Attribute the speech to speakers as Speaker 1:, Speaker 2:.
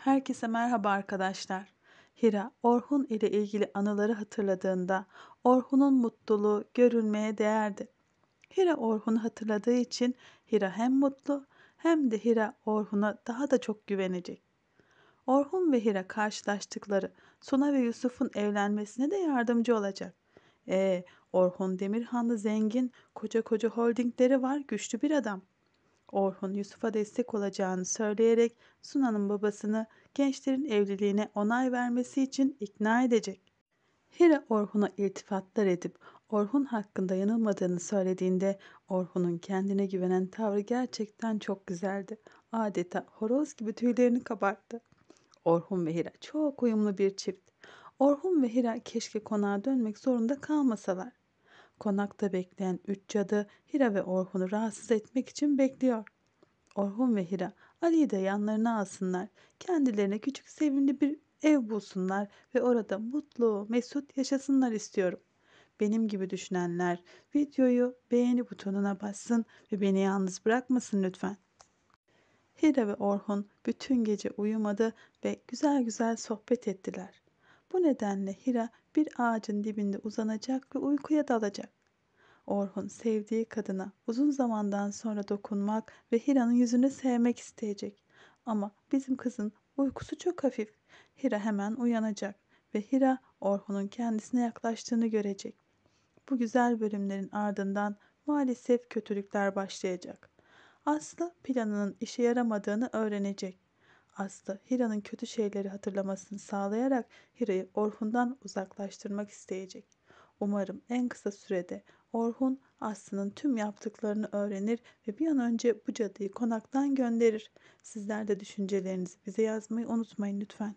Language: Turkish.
Speaker 1: Herkese merhaba arkadaşlar. Hira, Orhun ile ilgili anıları hatırladığında Orhun'un mutluluğu görülmeye değerdi. Hira Orhun'u hatırladığı için Hira hem mutlu hem de Hira Orhun'a daha da çok güvenecek. Orhun ve Hira karşılaştıkları Suna ve Yusuf'un evlenmesine de yardımcı olacak. E, Orhun Demirhanlı zengin, koca koca holdingleri var, güçlü bir adam. Orhun Yusuf'a destek olacağını söyleyerek Suna'nın babasını gençlerin evliliğine onay vermesi için ikna edecek. Hira Orhun'a iltifatlar edip Orhun hakkında yanılmadığını söylediğinde Orhun'un kendine güvenen tavrı gerçekten çok güzeldi. Adeta horoz gibi tüylerini kabarttı. Orhun ve Hira çok uyumlu bir çift. Orhun ve Hira keşke konağa dönmek zorunda kalmasalar. Konakta bekleyen üç cadı Hira ve Orhun'u rahatsız etmek için bekliyor. Orhun ve Hira Ali'yi de yanlarına alsınlar. Kendilerine küçük sevimli bir ev bulsunlar ve orada mutlu, mesut yaşasınlar istiyorum. Benim gibi düşünenler videoyu beğeni butonuna bassın ve beni yalnız bırakmasın lütfen. Hira ve Orhun bütün gece uyumadı ve güzel güzel sohbet ettiler. Bu nedenle Hira bir ağacın dibinde uzanacak ve uykuya dalacak. Orhun sevdiği kadına uzun zamandan sonra dokunmak ve Hira'nın yüzünü sevmek isteyecek. Ama bizim kızın uykusu çok hafif. Hira hemen uyanacak ve Hira Orhun'un kendisine yaklaştığını görecek. Bu güzel bölümlerin ardından maalesef kötülükler başlayacak. Aslı planının işe yaramadığını öğrenecek Aslı Hira'nın kötü şeyleri hatırlamasını sağlayarak Hira'yı Orhun'dan uzaklaştırmak isteyecek. Umarım en kısa sürede Orhun Aslı'nın tüm yaptıklarını öğrenir ve bir an önce bu cadıyı konaktan gönderir. Sizler de düşüncelerinizi bize yazmayı unutmayın lütfen.